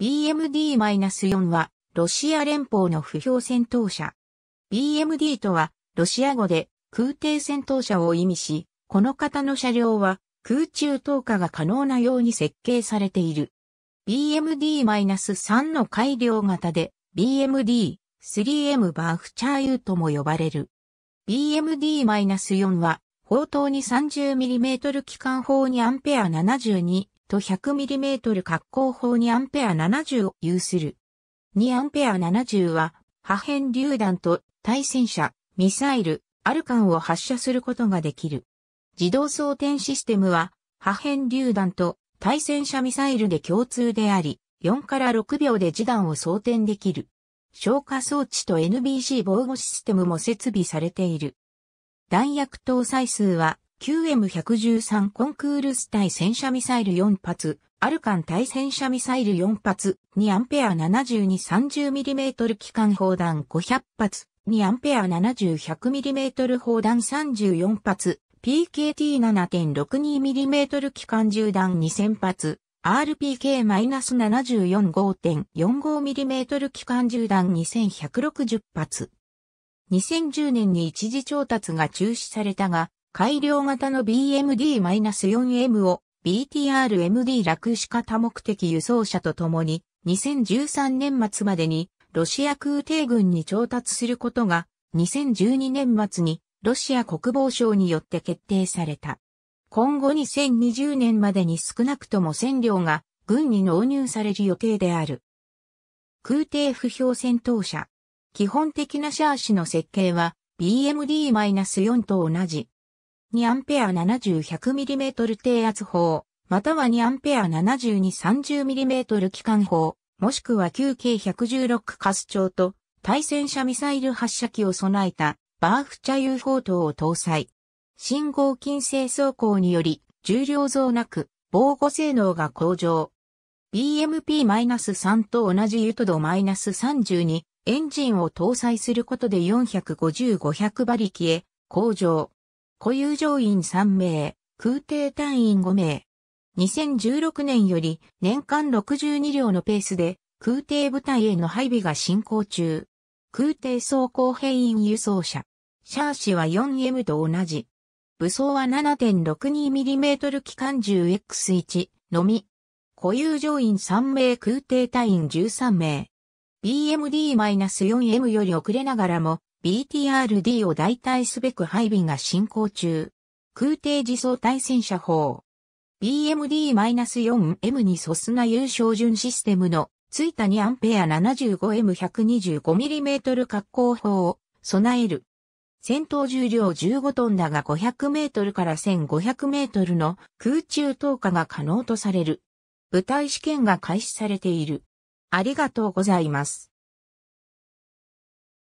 BMD-4 は、ロシア連邦の不評戦闘車。BMD とは、ロシア語で空挺戦闘車を意味し、この型の車両は空中投下が可能なように設計されている。BMD-3 の改良型で BMD-3M バーフチャーユとも呼ばれる。BMD-4 は、砲塔に 30mm 機関砲にアンペア72と 100mm 滑好砲 2A70 を有する。2A70 は破片榴弾と対戦車、ミサイル、アルカンを発射することができる。自動装填システムは破片榴弾と対戦車ミサイルで共通であり、4から6秒で示弾を装填できる。消火装置と NBC 防護システムも設備されている。弾薬搭載数は QM113 コンクールス対戦車ミサイル4発、アルカン対戦車ミサイル4発、2アンペア 7230mm 機関砲弾500発、2アンペア 70-100mm 砲弾34発、PKT7.62mm 機関銃弾2000発、RPK-74.45mm 5機関銃弾2160発。2010年に一時調達が中止されたが、改良型の BMD-4M を BTR-MD 落手型目的輸送車とともに2013年末までにロシア空挺軍に調達することが2012年末にロシア国防省によって決定された。今後2020年までに少なくとも1000両が軍に納入される予定である。空挺不評戦闘車。基本的なシャーシの設計は BMD-4 と同じ2ア7 0 1 0 0 m m 低圧砲、または2ア7 2 3 0 m m 機関砲、もしくは 9K116 カス長と対戦車ミサイル発射機を備えたバーフチャ u 砲 o 等を搭載。信号金制走行により重量増なく防護性能が向上。BMP-3 と同じユトド -32 エンジンを搭載することで450-500馬力へ向上。固有乗員3名、空挺隊員5名。2016年より年間62両のペースで空挺部隊への配備が進行中。空挺装甲兵員輸送車。シャーシは 4M と同じ。武装は 7.62mm 機関銃 X1 のみ。固有乗員3名空挺隊員13名。BMD-4M より遅れながらも BTRD を代替すべく配備が進行中。空挺自走対戦車砲。b m d 4 m にソスナ優勝準システムのついた 2A75M125mm 滑降砲を備える。戦闘重量15トンだが500メートルから1500メートルの空中投下が可能とされる。部隊試験が開始されている。ありがとうございます。